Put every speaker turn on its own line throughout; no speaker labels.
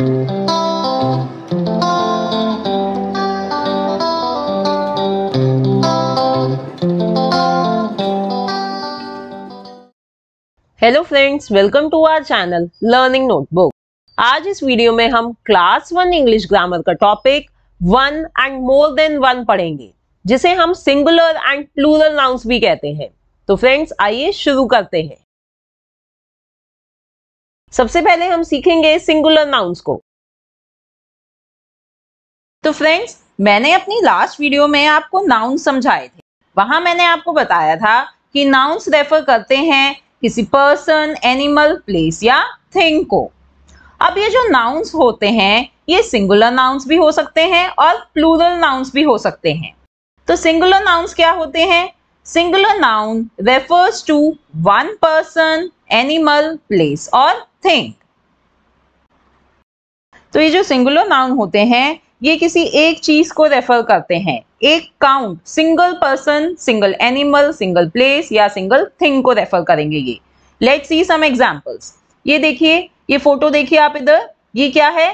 Hello friends welcome to our channel learning notebook आज इस video में हम क्लास वन इंग्लिश ग्रामर का topic one and more than one पढ़ेंगे जिसे हम सिंगुलर एंड प्लूरल नाउंस भी कहते हैं तो फ्रेंड्स आइए शुरू करते हैं सबसे पहले हम सीखेंगे सिंगुलर नाउन्स को तो फ्रेंड्स मैंने अपनी लास्ट वीडियो में आपको नाउन्स समझाए थे वहां मैंने आपको बताया था कि नाउन्स रेफर करते हैं किसी पर्सन एनिमल प्लेस या थिंग को अब ये जो नाउन्स होते हैं ये सिंगुलर नाउन्स भी हो सकते हैं और प्लूरल नाउन्स भी हो सकते हैं तो सिंगुलर नाउन्स क्या होते हैं singular noun refers to one person animal place और थिंक तो ये जो सिंगुलर नाउन होते हैं ये किसी एक चीज को रेफर करते हैं एक count single person single animal single place या सिंगल थिंग को रेफर करेंगे ये लेट सी सम एग्जाम्पल्स ये देखिए ये फोटो देखिए आप इधर ये क्या है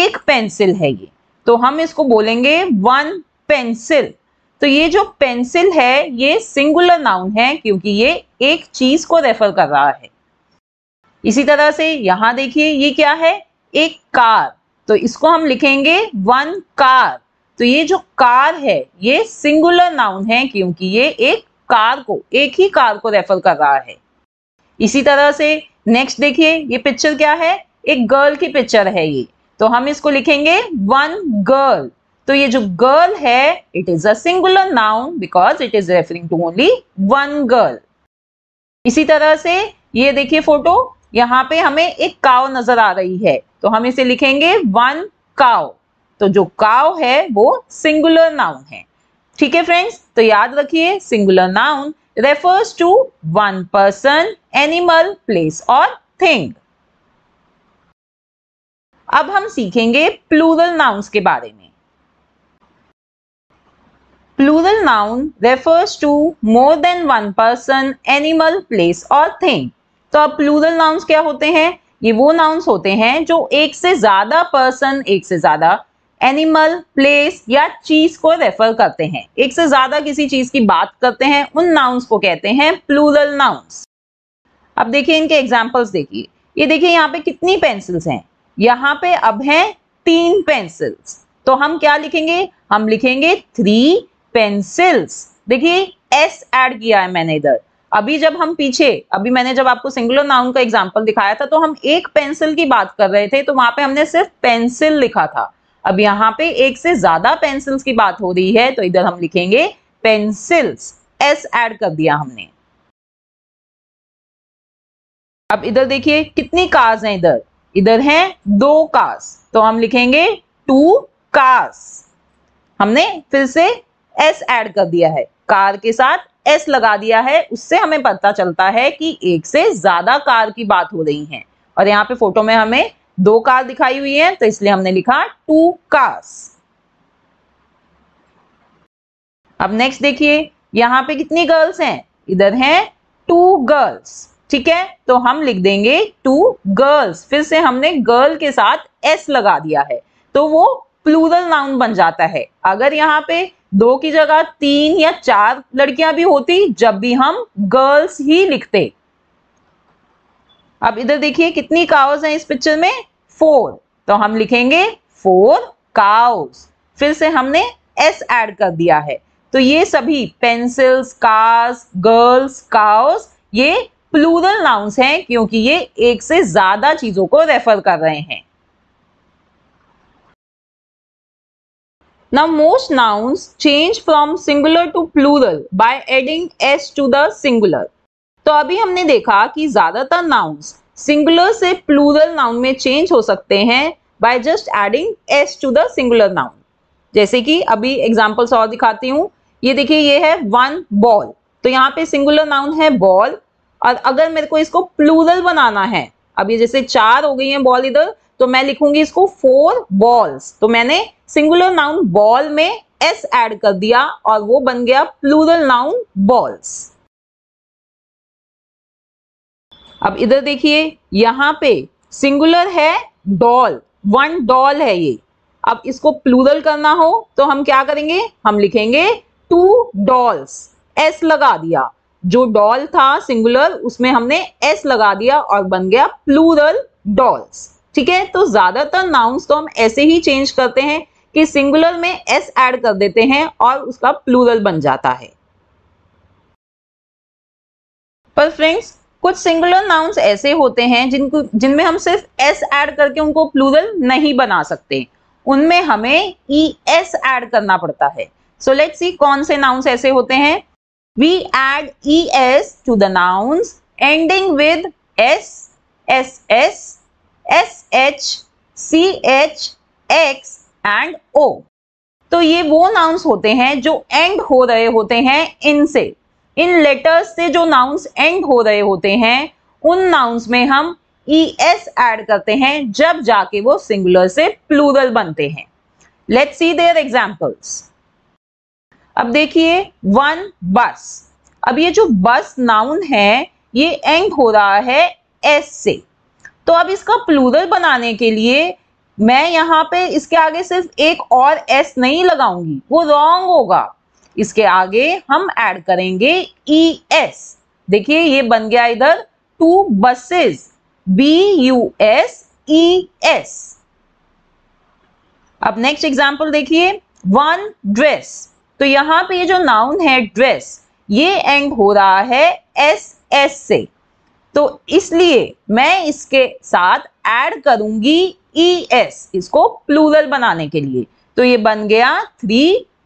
एक पेंसिल है ये तो हम इसको बोलेंगे वन पेंसिल तो ये जो पेंसिल है ये सिंगुलर नाउन है क्योंकि ये एक चीज को रेफर कर रहा है इसी तरह से यहां देखिए ये क्या है एक कार तो इसको हम लिखेंगे वन कार तो ये जो कार है ये सिंगुलर नाउन है क्योंकि ये एक कार को एक ही कार को रेफर कर रहा है इसी तरह से नेक्स्ट देखिए ये पिक्चर क्या है एक गर्ल की पिक्चर है ये तो हम इसको लिखेंगे वन गर्ल तो ये जो गर्ल है it is a singular noun because it is referring to only one girl इसी तरह से ये देखिए फोटो यहाँ पे हमें एक काव नजर आ रही है तो हम इसे लिखेंगे वन काव तो जो काव है वो सिंगुलर नाउन है ठीक है फ्रेंड्स तो याद रखिए singular noun refers to one person animal place और थिंग अब हम सीखेंगे प्लूरल नाउन्स के बारे में plural noun refers to more than one person animal place और थिंग तो अब प्लूरल नाउन्स क्या होते हैं ये वो नाउन्स होते हैं जो एक से ज्यादा पर्सन एक से ज्यादा एनिमल प्लेस या चीज को रेफर करते हैं एक से ज्यादा किसी चीज की बात करते हैं उन नाउन्स को कहते हैं प्लूरल नाउन्स अब देखिए इनके एग्जाम्पल्स देखिए ये देखिए यहाँ पे कितनी पेंसिल्स हैं यहाँ पे अब हैं तीन पेंसिल्स तो हम क्या लिखेंगे हम लिखेंगे थ्री पेंसिल्स देखिए एस ऐड किया है मैंने इधर अभी जब हम पीछे अभी मैंने जब आपको सिंगुलर नाउन का एग्जाम्पल दिखाया था तो हम एक पेंसिल की बात कर रहे थे तो वहां पे हमने सिर्फ पेंसिल लिखा था अब यहाँ पे एक से ज्यादा पेंसिल्स की बात हो रही है तो इधर हम लिखेंगे पेंसिल्स एस एड कर दिया हमने अब इधर देखिए कितनी कार्स हैं इधर इधर हैं दो कार्स तो हम लिखेंगे टू कार्स हमने फिर से एस ऐड कर दिया है कार के साथ एस लगा दिया है उससे हमें पता चलता है कि एक से ज्यादा कार की बात हो रही है और यहाँ पे फोटो में हमें दो कार दिखाई हुई है तो इसलिए हमने लिखा टू कार्स अब नेक्स्ट देखिए यहाँ पे कितनी गर्ल्स हैं इधर हैं टू गर्ल्स ठीक है तो हम लिख देंगे टू गर्ल्स फिर से हमने गर्ल के साथ एस लगा दिया है तो वो प्लूरल नाउन बन जाता है अगर यहाँ पे दो की जगह तीन या चार लड़कियां भी होती जब भी हम गर्ल्स ही लिखते अब इधर देखिए कितनी काउस हैं इस पिक्चर में फोर तो हम लिखेंगे फोर काउस फिर से हमने एस ऐड कर दिया है तो ये सभी पेंसिल्स कार्स गर्ल्स काउस ये प्लूरल नाउंस हैं क्योंकि ये एक से ज्यादा चीजों को रेफर कर रहे हैं Now most nouns change from singular to plural by adding s to the singular. तो अभी हमने देखा कि ज्यादातर nouns singular से plural noun में change हो सकते हैं by just adding s to the singular noun जैसे कि अभी examples और दिखाती हूँ ये देखिए ये है one ball तो यहाँ पे singular noun है ball और अगर मेरे को इसको plural बनाना है अभी जैसे चार हो गई हैं ball इधर तो मैं लिखूंगी इसको फोर बॉल्स तो मैंने सिंगुलर नाउन बॉल में एस एड कर दिया और वो बन गया प्लूरल नाउन बॉल्स अब इधर देखिए यहां पे सिंगुलर है डॉल वन डॉल है ये अब इसको प्लूरल करना हो तो हम क्या करेंगे हम लिखेंगे टू डॉल्स एस लगा दिया जो डॉल था सिंगुलर उसमें हमने एस लगा दिया और बन गया प्लूरल डॉल्स ठीक है तो ज्यादातर नाउन्स को तो हम ऐसे ही चेंज करते हैं कि सिंगुलर में एस एड कर देते हैं और उसका प्लूरल बन जाता है पर फ्रेंड्स कुछ सिंगुलर नाउन्स ऐसे होते हैं जिनको जिनमें हम सिर्फ एस एड करके उनको प्लूरल नहीं बना सकते उनमें हमें ई एस एड करना पड़ता है सो लेट्स सी कौन से नाउन्स ऐसे होते हैं we add E S to the nouns ending with S S S H C H X and O तो ये वो नाउन्स होते हैं जो एंड हो रहे होते हैं इनसे इन लेटर्स से जो नाउन्स एंड हो रहे होते हैं उन नाउन्स में हम ई एस एड करते हैं जब जाके वो सिंगुलर से प्लूरल बनते हैं लेट सी देयर एग्जाम्पल्स अब देखिए वन बस अब ये जो बस नाउन है ये एंड हो रहा है एस से तो अब इसका प्लूरल बनाने के लिए मैं यहाँ पे इसके आगे सिर्फ एक और एस नहीं लगाऊंगी वो रॉन्ग होगा इसके आगे हम ऐड करेंगे ई e एस देखिए ये बन गया इधर two buses B U S E S अब नेक्स्ट एग्जाम्पल देखिए वन ड्रेस तो यहाँ पे ये जो नाउन है ड्रेस ये एंड हो रहा है एस एस से तो इसलिए मैं इसके साथ ऐड करूंगी ई एस इसको प्लूरल बनाने के लिए तो ये बन गया थ्री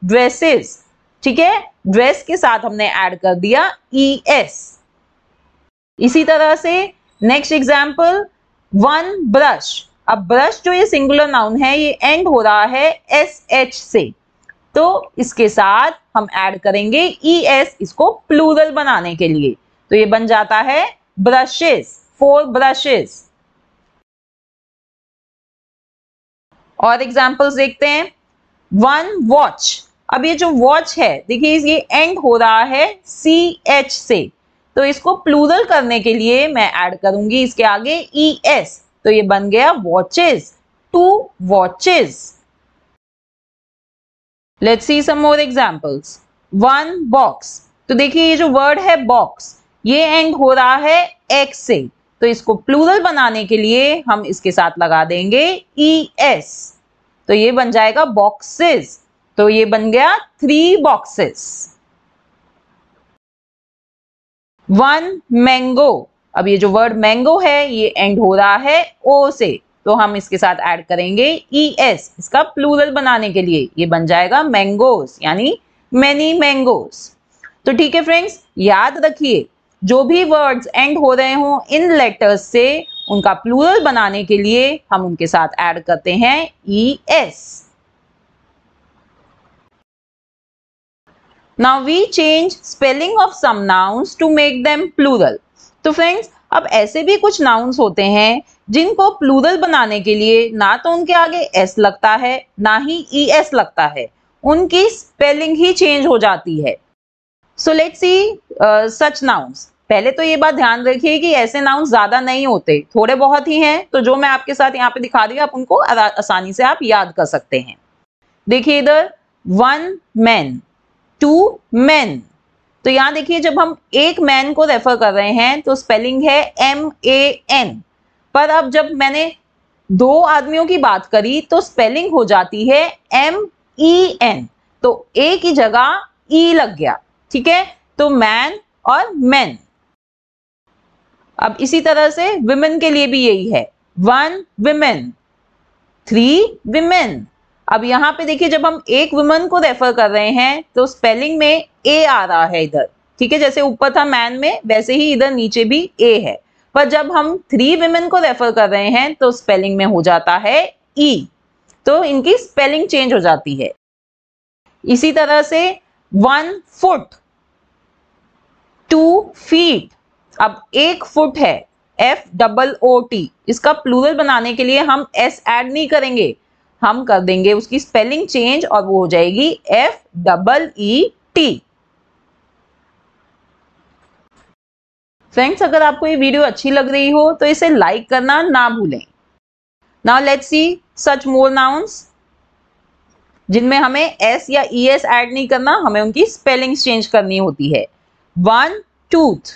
ड्रेसेस ठीक है ड्रेस के साथ हमने ऐड कर दिया ई एस इसी तरह से नेक्स्ट एग्जाम्पल वन ब्रश अब ब्रश जो ये सिंगुलर नाउन है ये एंड हो रहा है एस एच से तो इसके साथ हम ऐड करेंगे ई एस इसको प्लूरल बनाने के लिए तो ये बन जाता है ब्रशेस फोर ब्रशेस और एग्जाम्पल्स देखते हैं वन वॉच अब ये जो वॉच है देखिए ये एंड हो रहा है सी एच से तो इसको प्लूरल करने के लिए मैं ऐड करूंगी इसके आगे ई e एस तो ये बन गया watches two watches let's see some more examples one box तो देखिए ये जो वर्ड है बॉक्स ये एंड हो रहा है एक्स से तो इसको प्लूरल बनाने के लिए हम इसके साथ लगा देंगे ई e एस तो ये बन जाएगा बॉक्सेस तो ये बन गया थ्री बॉक्सेस वन मैंगो अब ये जो वर्ड मैंगो है ये एंड हो रहा है ओ से तो हम इसके साथ ऐड करेंगे ई e एस इसका प्लूरल बनाने के लिए ये बन जाएगा मैंगोस यानी मैनी मैंगोस तो ठीक है फ्रेंड्स याद रखिए जो भी वर्ड्स एंड हो रहे हों इन लेटर्स से उनका प्लूरल बनाने के लिए हम उनके साथ ऐड करते हैं E S now we change spelling of some nouns to make them plural तो फ्रेंड्स अब ऐसे भी कुछ नाउन्स होते हैं जिनको प्लूरल बनाने के लिए ना तो उनके आगे एस लगता है ना ही ई e एस लगता है उनकी स्पेलिंग ही चेंज हो जाती है सो लेट सी सच नाउंस पहले तो ये बात ध्यान रखिए कि ऐसे नाउन ज्यादा नहीं होते थोड़े बहुत ही हैं तो जो मैं आपके साथ यहाँ पे दिखा रही हूँ आप उनको आसानी से आप याद कर सकते हैं देखिए इधर वन मैन टू मैन तो यहाँ देखिए जब हम एक मैन को रेफर कर रहे हैं तो स्पेलिंग है एम ए एन पर अब जब मैंने दो आदमियों की बात करी तो स्पेलिंग हो जाती है एम ई एन तो ए की जगह ई e लग गया ठीक है तो मैन और मैन अब इसी तरह से विमेन के लिए भी यही है वन विमेन थ्री विमेन अब यहां पे देखिए जब हम एक वुमन को रेफर कर रहे हैं तो स्पेलिंग में ए आ रहा है इधर ठीक है जैसे ऊपर था मैन में वैसे ही इधर नीचे भी ए है पर जब हम थ्री विमेन को रेफर कर रहे हैं तो स्पेलिंग में हो जाता है ई e, तो इनकी स्पेलिंग चेंज हो जाती है इसी तरह से वन फुट टू फीट अब एक फुट है एफ डबल ओ टी इसका प्लूरल बनाने के लिए हम एस एड नहीं करेंगे हम कर देंगे उसकी स्पेलिंग चेंज और वो हो जाएगी F double E T friends अगर आपको ये वीडियो अच्छी लग रही हो तो इसे लाइक करना ना भूलें now let's see such more nouns जिनमें हमें एस या ई एस एड नहीं करना हमें उनकी स्पेलिंग चेंज करनी होती है वन टूथ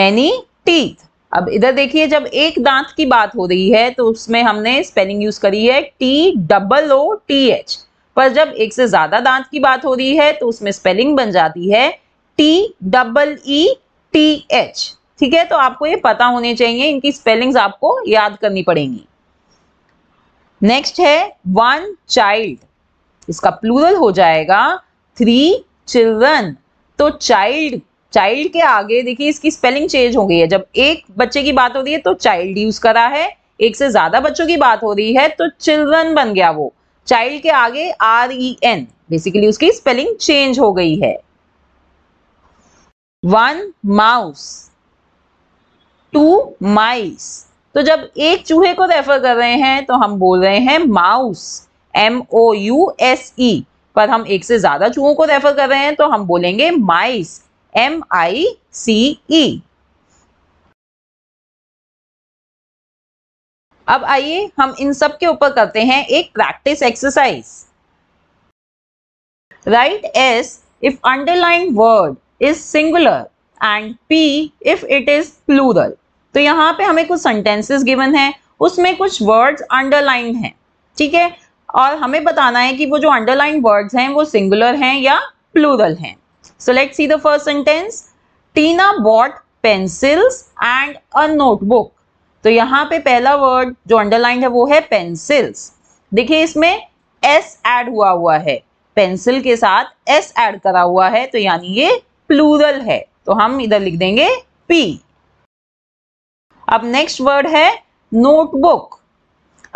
मैनी टीथ अब इधर देखिए जब एक दांत की बात हो रही है तो उसमें हमने स्पेलिंग यूज करी है T double O T H पर जब एक से ज्यादा दांत की बात हो रही है तो उसमें स्पेलिंग बन जाती है T double E T H ठीक है तो आपको ये पता होने चाहिए इनकी स्पेलिंग्स आपको याद करनी पड़ेंगी नेक्स्ट है वन चाइल्ड इसका प्लूरल हो जाएगा थ्री चिल्ड्रन तो चाइल्ड चाइल्ड के आगे देखिए इसकी स्पेलिंग चेंज हो गई है जब एक बच्चे की बात हो रही है तो चाइल्ड यूज करा है एक से ज्यादा बच्चों की बात हो रही है तो चिल्ड्रन बन गया वो चाइल्ड के आगे आर ई एन बेसिकली उसकी स्पेलिंग चेंज हो गई है वन माउस टू माइस तो जब एक चूहे को रेफर कर रहे हैं तो हम बोल रहे हैं mouse M O U S E पर हम एक से ज्यादा चूहों को रेफर कर रहे हैं तो हम बोलेंगे माइस एम आई सी ई अब आइए हम इन सब के ऊपर करते हैं एक practice exercise write S if underline word is singular and P if it is plural तो यहाँ पे हमें कुछ सेंटेंसेस गिवन है उसमें कुछ वर्ड्स अंडरलाइन हैं ठीक है और हमें बताना है कि वो जो अंडरलाइन वर्ड्स हैं वो सिंगुलर हैं या प्लूरल हैं so let see the first sentence Tina bought pencils and a notebook तो यहाँ पे पहला वर्ड जो अंडरलाइन है वो है पेंसिल्स देखिए इसमें एस एड हुआ हुआ है पेंसिल के साथ एस एड करा हुआ है तो यानी ये प्लूरल है तो हम इधर लिख देंगे पी अब नेक्स्ट वर्ड है नोटबुक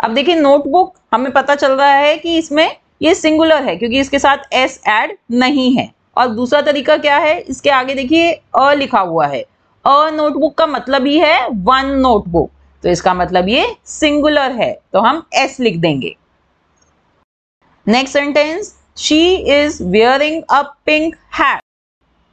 अब देखिए नोटबुक हमें पता चल रहा है कि इसमें ये सिंगुलर है क्योंकि इसके साथ एस एड नहीं है और दूसरा तरीका क्या है इसके आगे देखिए अ लिखा हुआ है अ नोटबुक का मतलब ही है वन नोटबुक तो इसका मतलब ये सिंगुलर है तो हम एस लिख देंगे next sentence she is wearing a pink hat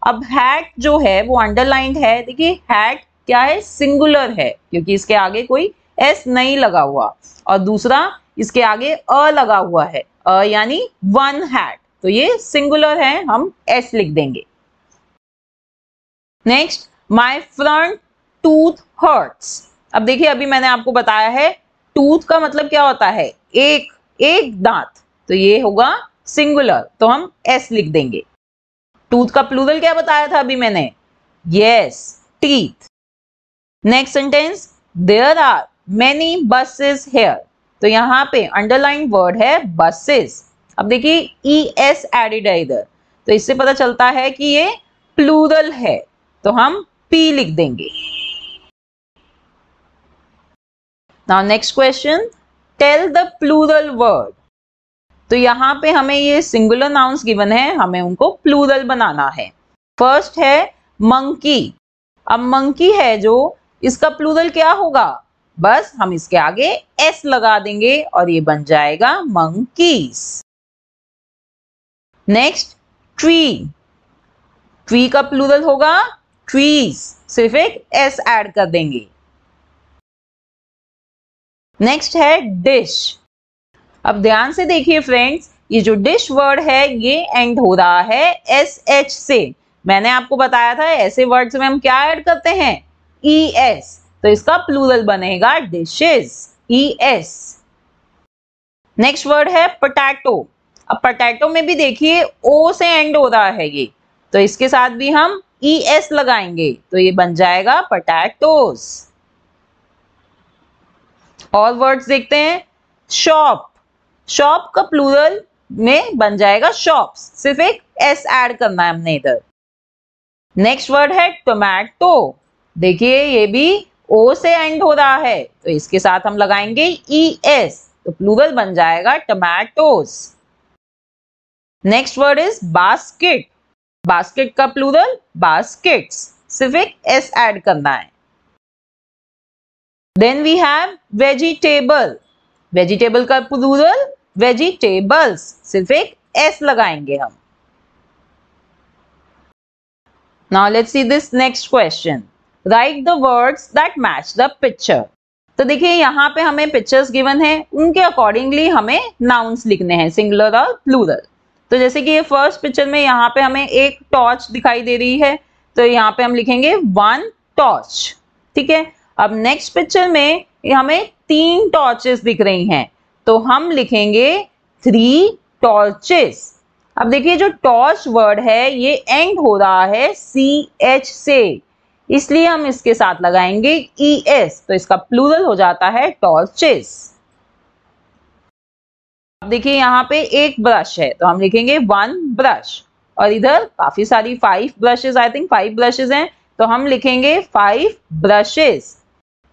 अब हैट जो है वो अंडरलाइंड है देखिए हैट क्या है सिंगुलर है क्योंकि इसके आगे कोई एस नहीं लगा हुआ और दूसरा इसके आगे अ लगा हुआ है अ यानी वन हैट तो ये सिंगुलर है हम एस लिख देंगे next my front tooth hurts अब देखिए अभी मैंने आपको बताया है टूथ का मतलब क्या होता है एक एक दांत तो ये होगा सिंगुलर तो हम एस लिख देंगे टूथ का प्लूरल क्या बताया था अभी मैंने yes teeth next sentence there are many buses here तो यहाँ पे अंडरलाइन वर्ड है बसेस अब देखिए ई एस एडेड है इधर तो इससे पता चलता है कि ये प्लूरल है तो हम पी लिख देंगे now next question tell the plural word तो यहाँ पे हमें ये सिंगुलर नाउन्स गिवन है हमें उनको प्लूरल बनाना है फर्स्ट है मंकी अब मंकी है जो इसका प्लूरल क्या होगा बस हम इसके आगे एस लगा देंगे और ये बन जाएगा मंकीस नेक्स्ट ट्री ट्री का प्लूरल होगा ट्रीज सिर्फ एक एस ऐड कर देंगे नेक्स्ट है डिश अब ध्यान से देखिए फ्रेंड्स ये जो डिश वर्ड है ये एंड हो रहा है एस एच से मैंने आपको बताया था ऐसे वर्ड में हम क्या ऐड करते हैं ई e एस तो इसका प्लूरल बनेगा dishes E S next word है पोटैटो अब पोटैटो में भी देखिए ओ से एंड हो रहा है ये तो इसके साथ भी हम ई e एस लगाएंगे तो ये बन जाएगा पटैटोस और वर्ड्स देखते हैं शॉप शॉप का प्लूरल में बन जाएगा शॉप्स सिर्फ एक एस ऐड करना है हमने इधर नेक्स्ट वर्ड है टोमैटो देखिए ये भी ओ से एंड हो रहा है तो इसके साथ हम लगाएंगे ई e एस तो प्लूरल बन जाएगा tomatoes next word is basket basket का प्लूरल बास्केट्स सिर्फ एक एस एड करना है then we have vegetable vegetable का प्लूरल वेजिटेबल्स सिर्फ एक एस लगाएंगे हम now let's see this next question write the words that match the picture तो देखिए यहाँ पे हमें पिक्चर्स गिवन है उनके अकॉर्डिंगली हमें नाउन्स लिखने हैं सिंगुलर और प्लूरल तो जैसे कि ये फर्स्ट पिक्चर में यहाँ पे हमें एक टॉर्च दिखाई दे रही है तो यहाँ पे हम लिखेंगे वन टॉर्च ठीक है अब नेक्स्ट पिक्चर में हमें तीन टॉर्चेस दिख रही हैं तो हम लिखेंगे थ्री टॉर्चेस अब देखिए जो टॉर्च वर्ड है ये एंड हो रहा है सी एच से इसलिए हम इसके साथ लगाएंगे ई e एस तो इसका प्लूरल हो जाता है टॉर्चेस अब देखिए यहाँ पे एक ब्रश है तो हम लिखेंगे वन ब्रश और इधर काफी सारी five brushes I think five brushes हैं तो हम लिखेंगे फाइव ब्रशेज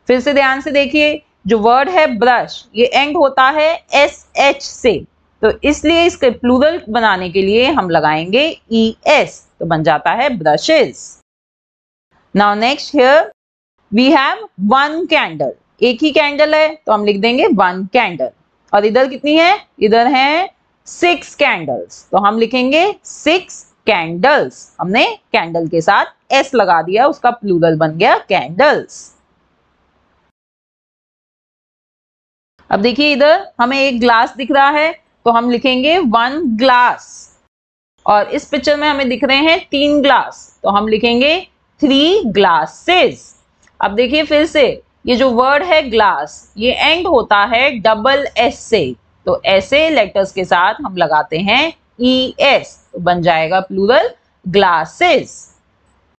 फिर से ध्यान से देखिए जो वर्ड है ब्रश ये एंड होता है एस एच से तो इसलिए इसके प्लूरल बनाने के लिए हम लगाएंगे ई e एस तो बन जाता है brushes now next here we have one candle एक ही कैंडल है तो हम लिख देंगे वन कैंडल और इधर कितनी है इधर है सिक्स कैंडल्स तो हम लिखेंगे सिक्स कैंडल्स हमने कैंडल के साथ एस लगा दिया उसका प्लूरल बन गया कैंडल्स अब देखिए इधर हमें एक ग्लास दिख रहा है तो हम लिखेंगे वन ग्लास और इस पिक्चर में हमें दिख रहे हैं तीन ग्लास तो हम लिखेंगे थ्री ग्लासेस अब देखिए फिर से ये जो वर्ड है ग्लास ये एंड होता है डबल एस से तो ऐसे लेटर्स के साथ हम लगाते हैं ई e एस तो बन जाएगा प्लूरल ग्लासेस